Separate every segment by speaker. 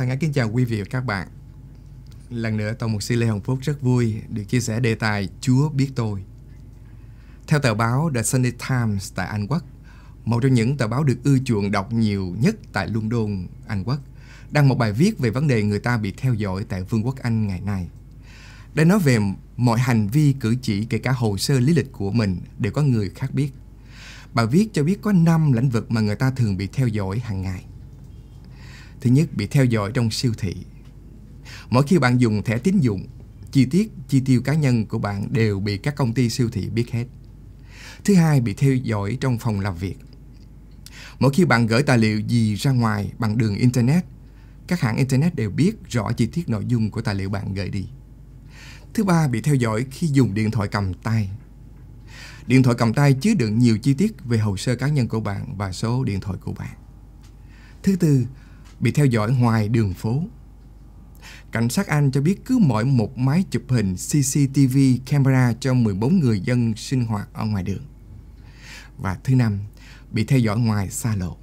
Speaker 1: Thân ái kính chào quý vị và các bạn. Lần nữa tôi một sư Lê Hồng Phúc rất vui được chia sẻ đề tài Chúa biết tôi. Theo tờ báo The Sunday Times tại Anh Quốc, một trong những tờ báo được ưa chuộng đọc nhiều nhất tại London, Anh Quốc, đăng một bài viết về vấn đề người ta bị theo dõi tại Vương quốc Anh ngày nay. Đây nói về mọi hành vi cử chỉ kể cả hồ sơ lý lịch của mình đều có người khác biết. Bài viết cho biết có 5 lĩnh vực mà người ta thường bị theo dõi hàng ngày. Thứ nhất, bị theo dõi trong siêu thị. Mỗi khi bạn dùng thẻ tín dụng, chi tiết, chi tiêu cá nhân của bạn đều bị các công ty siêu thị biết hết. Thứ hai, bị theo dõi trong phòng làm việc. Mỗi khi bạn gửi tài liệu gì ra ngoài bằng đường Internet, các hãng Internet đều biết rõ chi tiết nội dung của tài liệu bạn gửi đi. Thứ ba, bị theo dõi khi dùng điện thoại cầm tay. Điện thoại cầm tay chứa đựng nhiều chi tiết về hồ sơ cá nhân của bạn và số điện thoại của bạn. Thứ tư, bị theo dõi ngoài đường phố. Cảnh sát Anh cho biết cứ mỗi một máy chụp hình CCTV camera cho 14 người dân sinh hoạt ở ngoài đường. Và thứ năm, bị theo dõi ngoài xa lộ.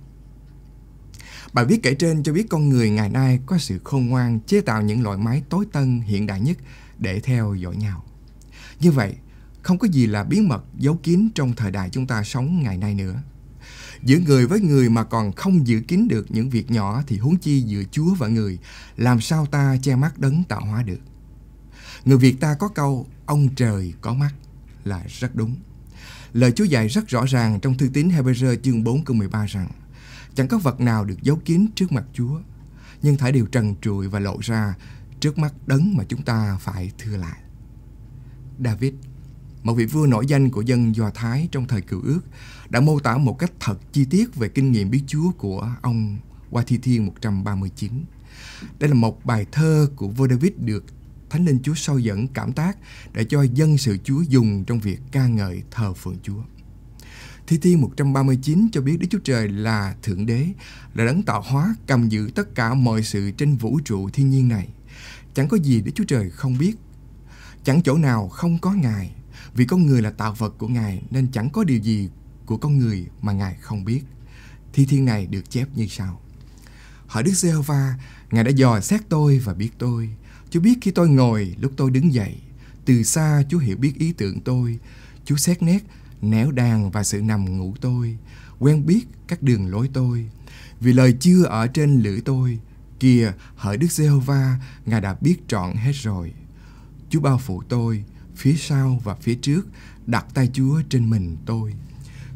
Speaker 1: Bài viết kể trên cho biết con người ngày nay có sự khôn ngoan chế tạo những loại máy tối tân hiện đại nhất để theo dõi nhau. Như vậy, không có gì là bí mật giấu kín trong thời đại chúng ta sống ngày nay nữa giữa người với người mà còn không giữ kín được những việc nhỏ thì huống chi giữa Chúa và người, làm sao ta che mắt đấng tạo hóa được. Người Việt ta có câu ông trời có mắt là rất đúng. Lời Chúa dạy rất rõ ràng trong thư tín Hebrew chương 4 câu 13 rằng chẳng có vật nào được giấu kín trước mặt Chúa, nhưng thải đều trần trụi và lộ ra trước mắt đấng mà chúng ta phải thưa lại. David một vị vua nổi danh của dân Do Thái trong thời cựu ước, đã mô tả một cách thật chi tiết về kinh nghiệm biết Chúa của ông qua thi thiên 139. Đây là một bài thơ của vua David được Thánh Linh Chúa soi dẫn cảm tác để cho dân sự Chúa dùng trong việc ca ngợi thờ phượng Chúa. Thi Thiên 139 cho biết Đức Chúa Trời là Thượng Đế, là đấng tạo hóa cầm giữ tất cả mọi sự trên vũ trụ thiên nhiên này. Chẳng có gì Đức Chúa Trời không biết, chẳng chỗ nào không có Ngài vì con người là tạo vật của Ngài nên chẳng có điều gì của con người mà Ngài không biết. Thi thiên này được chép như sau. Hỏi Đức giê va Ngài đã dò xét tôi và biết tôi. Chúa biết khi tôi ngồi, lúc tôi đứng dậy. Từ xa Chúa hiểu biết ý tưởng tôi. Chúa xét nét, nẻo đàn và sự nằm ngủ tôi. Quen biết các đường lối tôi. Vì lời chưa ở trên lưỡi tôi. Kìa, hỡi Đức giê va Ngài đã biết trọn hết rồi. Chúa bao phủ tôi, phía sau và phía trước, đặt tay Chúa trên mình tôi.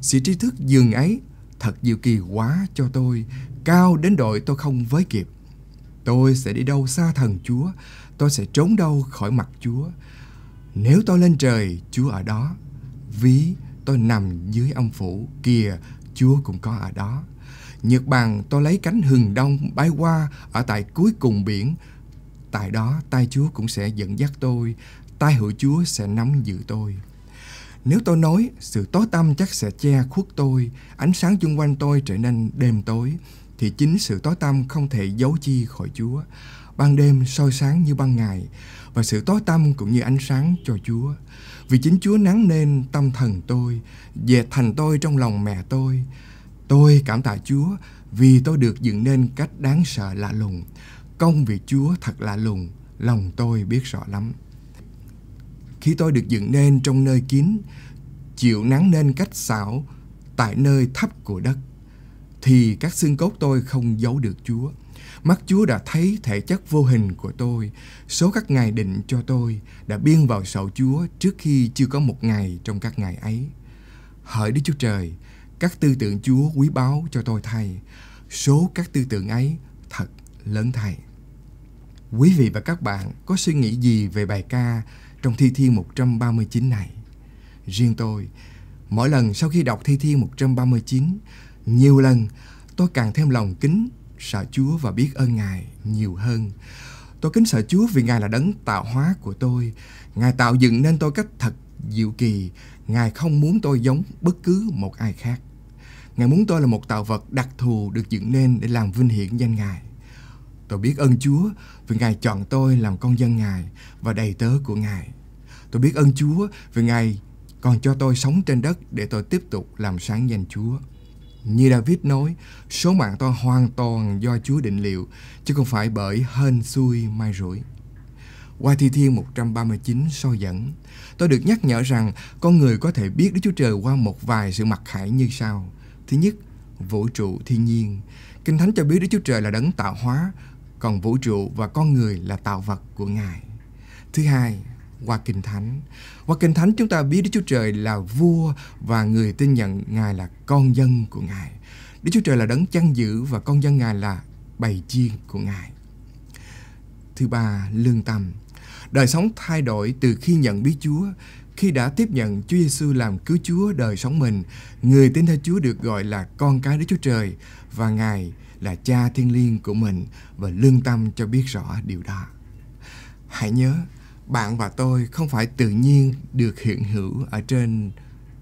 Speaker 1: Sự trí thức dường ấy thật diệu kỳ quá cho tôi, cao đến độ tôi không với kịp. Tôi sẽ đi đâu xa thần Chúa, tôi sẽ trốn đâu khỏi mặt Chúa. Nếu tôi lên trời, Chúa ở đó. Ví tôi nằm dưới âm phủ, kìa, Chúa cũng có ở đó. Nhật Bản tôi lấy cánh hừng đông bay qua ở tại cuối cùng biển. Tại đó tay Chúa cũng sẽ dẫn dắt tôi tay hữu Chúa sẽ nắm giữ tôi. Nếu tôi nói, sự tối tâm chắc sẽ che khuất tôi, ánh sáng chung quanh tôi trở nên đêm tối, thì chính sự tối tâm không thể giấu chi khỏi Chúa. Ban đêm soi sáng như ban ngày, và sự tối tâm cũng như ánh sáng cho Chúa. Vì chính Chúa nắng nên tâm thần tôi, dệt thành tôi trong lòng mẹ tôi. Tôi cảm tạ Chúa vì tôi được dựng nên cách đáng sợ lạ lùng. Công việc Chúa thật lạ lùng, lòng tôi biết rõ lắm. Khi tôi được dựng nên trong nơi kín, chịu nắng nên cách xảo tại nơi thấp của đất, thì các xương cốt tôi không giấu được Chúa. Mắt Chúa đã thấy thể chất vô hình của tôi, số các ngày định cho tôi đã biên vào sổ Chúa trước khi chưa có một ngày trong các ngày ấy. Hỡi Đức Chúa Trời, các tư tưởng Chúa quý báu cho tôi Thầy, số các tư tưởng ấy thật lớn Thầy. Quý vị và các bạn có suy nghĩ gì về bài ca trong thi thiên 139 này. Riêng tôi, mỗi lần sau khi đọc thi thiên 139, nhiều lần tôi càng thêm lòng kính, sợ Chúa và biết ơn Ngài nhiều hơn. Tôi kính sợ Chúa vì Ngài là đấng tạo hóa của tôi. Ngài tạo dựng nên tôi cách thật diệu kỳ. Ngài không muốn tôi giống bất cứ một ai khác. Ngài muốn tôi là một tạo vật đặc thù được dựng nên để làm vinh hiển danh Ngài. Tôi biết ơn Chúa vì Ngài chọn tôi làm con dân Ngài và đầy tớ của Ngài. Tôi biết ơn Chúa vì Ngài còn cho tôi sống trên đất để tôi tiếp tục làm sáng danh Chúa. Như David nói, số mạng tôi hoàn toàn do Chúa định liệu, chứ không phải bởi hên xui may rủi. Qua Thi Thiên 139 so dẫn, tôi được nhắc nhở rằng con người có thể biết Đức Chúa Trời qua một vài sự mặc khải như sau. Thứ nhất, vũ trụ thiên nhiên. Kinh Thánh cho biết Đức Chúa Trời là đấng tạo hóa, còn vũ trụ và con người là tạo vật của Ngài. Thứ hai, qua Kinh Thánh. Qua Kinh Thánh chúng ta biết Đức Chúa Trời là vua và người tin nhận Ngài là con dân của Ngài. Đức Chúa Trời là đấng chăn giữ và con dân Ngài là bầy chiên của Ngài. Thứ ba, lương tâm. Đời sống thay đổi từ khi nhận biết Chúa, khi đã tiếp nhận Chúa Giêsu làm cứu Chúa đời sống mình, người tin theo Chúa được gọi là con cái Đức Chúa Trời và Ngài là cha thiên liêng của mình và lương tâm cho biết rõ điều đó. Hãy nhớ, bạn và tôi không phải tự nhiên được hiện hữu ở trên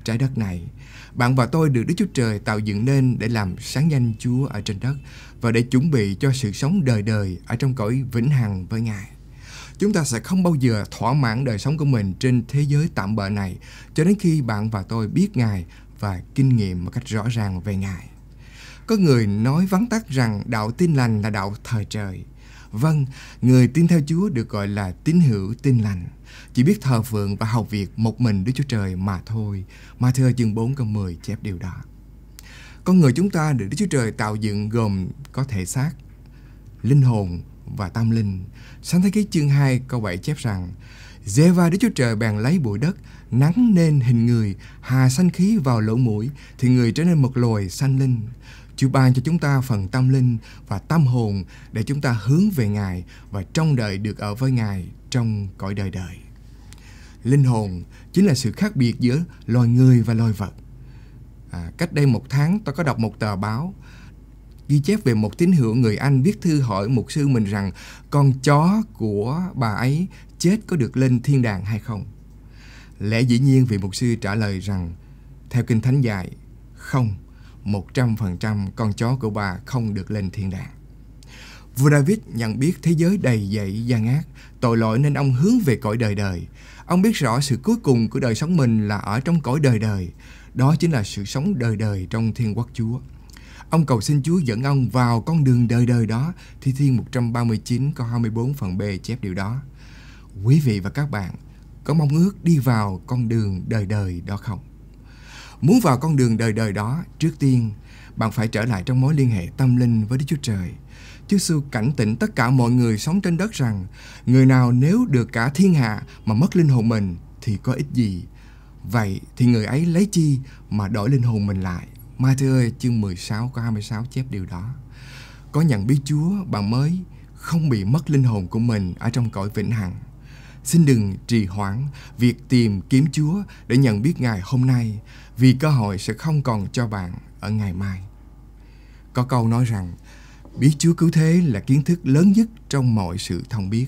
Speaker 1: trái đất này. Bạn và tôi được Đức Chúa Trời tạo dựng nên để làm sáng danh Chúa ở trên đất và để chuẩn bị cho sự sống đời đời ở trong cõi vĩnh hằng với Ngài. Chúng ta sẽ không bao giờ thỏa mãn đời sống của mình trên thế giới tạm bợ này cho đến khi bạn và tôi biết Ngài và kinh nghiệm một cách rõ ràng về Ngài. Có người nói vắn tắt rằng đạo tin lành là đạo thời trời. Vâng, người tin theo Chúa được gọi là tín hữu tin lành. Chỉ biết thờ phượng và học việc một mình Đức Chúa Trời mà thôi. Mà thơ chương 4 câu 10 chép điều đó. Con người chúng ta được Đức Chúa Trời tạo dựng gồm có thể xác, linh hồn và tâm linh. Sáng thế ký chương 2 câu 7 chép rằng giê va Đức Chúa Trời bèn lấy bụi đất, nắng nên hình người, hà sanh khí vào lỗ mũi, thì người trở nên một loài sanh linh. Chúa ban cho chúng ta phần tâm linh và tâm hồn để chúng ta hướng về Ngài và trong đời được ở với Ngài trong cõi đời đời. Linh hồn chính là sự khác biệt giữa loài người và loài vật. À, cách đây một tháng tôi có đọc một tờ báo ghi chép về một tín hữu người Anh viết thư hỏi mục sư mình rằng con chó của bà ấy chết có được lên thiên đàng hay không. Lẽ dĩ nhiên vị mục sư trả lời rằng theo kinh thánh dạy không 100% con chó của bà không được lên thiên đàng. Vua David nhận biết thế giới đầy dậy gian ác, tội lỗi nên ông hướng về cõi đời đời. Ông biết rõ sự cuối cùng của đời sống mình là ở trong cõi đời đời. Đó chính là sự sống đời đời trong thiên quốc Chúa. Ông cầu xin Chúa dẫn ông vào con đường đời đời đó. Thi Thiên 139 câu 24 phần B chép điều đó. Quý vị và các bạn có mong ước đi vào con đường đời đời đó không? Muốn vào con đường đời đời đó, trước tiên, bạn phải trở lại trong mối liên hệ tâm linh với Đức Chúa Trời. Chúa Giêsu cảnh tỉnh tất cả mọi người sống trên đất rằng người nào nếu được cả thiên hạ mà mất linh hồn mình thì có ích gì? Vậy thì người ấy lấy chi mà đổi linh hồn mình lại? Matthew ơi, chương 16 câu 26 chép điều đó. Có nhận biết Chúa, bạn mới không bị mất linh hồn của mình ở trong cõi vĩnh hằng. Xin đừng trì hoãn việc tìm kiếm Chúa để nhận biết Ngài hôm nay vì cơ hội sẽ không còn cho bạn ở ngày mai. Có câu nói rằng, biết Chúa cứu thế là kiến thức lớn nhất trong mọi sự thông biết.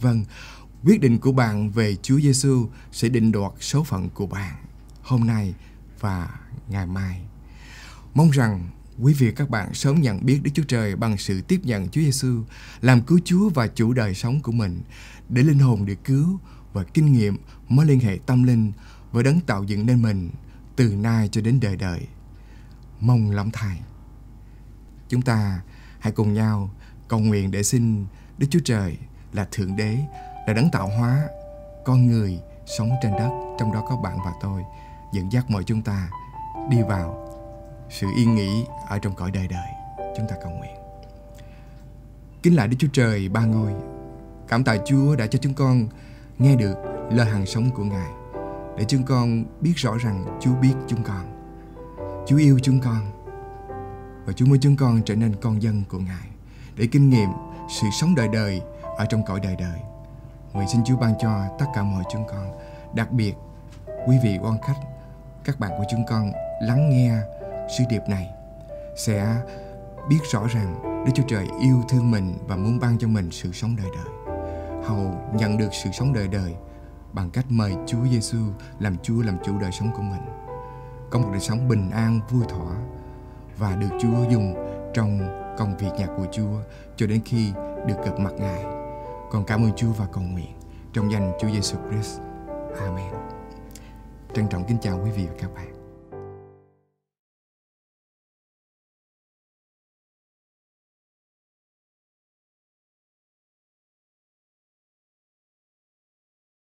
Speaker 1: Vâng, quyết định của bạn về Chúa Giêsu sẽ định đoạt số phận của bạn hôm nay và ngày mai. Mong rằng Quý vị các bạn sớm nhận biết Đức Chúa Trời bằng sự tiếp nhận Chúa Giêsu làm cứu Chúa và chủ đời sống của mình để linh hồn được cứu và kinh nghiệm mối liên hệ tâm linh với đấng tạo dựng nên mình từ nay cho đến đời đời. Mong lắm Thầy. Chúng ta hãy cùng nhau cầu nguyện để xin Đức Chúa Trời là Thượng Đế, là đấng tạo hóa, con người sống trên đất, trong đó có bạn và tôi, dẫn dắt mọi chúng ta đi vào sự yên nghỉ ở trong cõi đời đời. Chúng ta cầu nguyện. Kính lại Đức Chúa Trời ba ngôi. Cảm tạ Chúa đã cho chúng con nghe được lời hàng sống của Ngài để chúng con biết rõ rằng Chúa biết chúng con. Chúa yêu chúng con và Chúa muốn chúng con trở nên con dân của Ngài để kinh nghiệm sự sống đời đời ở trong cõi đời đời. Nguyện xin Chúa ban cho tất cả mọi chúng con, đặc biệt quý vị quan khách, các bạn của chúng con lắng nghe sứ điệp này sẽ biết rõ rằng Đức Chúa Trời yêu thương mình và muốn ban cho mình sự sống đời đời. Hầu nhận được sự sống đời đời bằng cách mời Chúa Giêsu làm Chúa làm chủ đời sống của mình. Có một đời sống bình an, vui thỏa và được Chúa dùng trong công việc nhà của Chúa cho đến khi được gặp mặt Ngài. Con cảm ơn Chúa và cầu nguyện trong danh Chúa Giêsu Christ. Amen. Trân trọng kính chào quý vị và các bạn.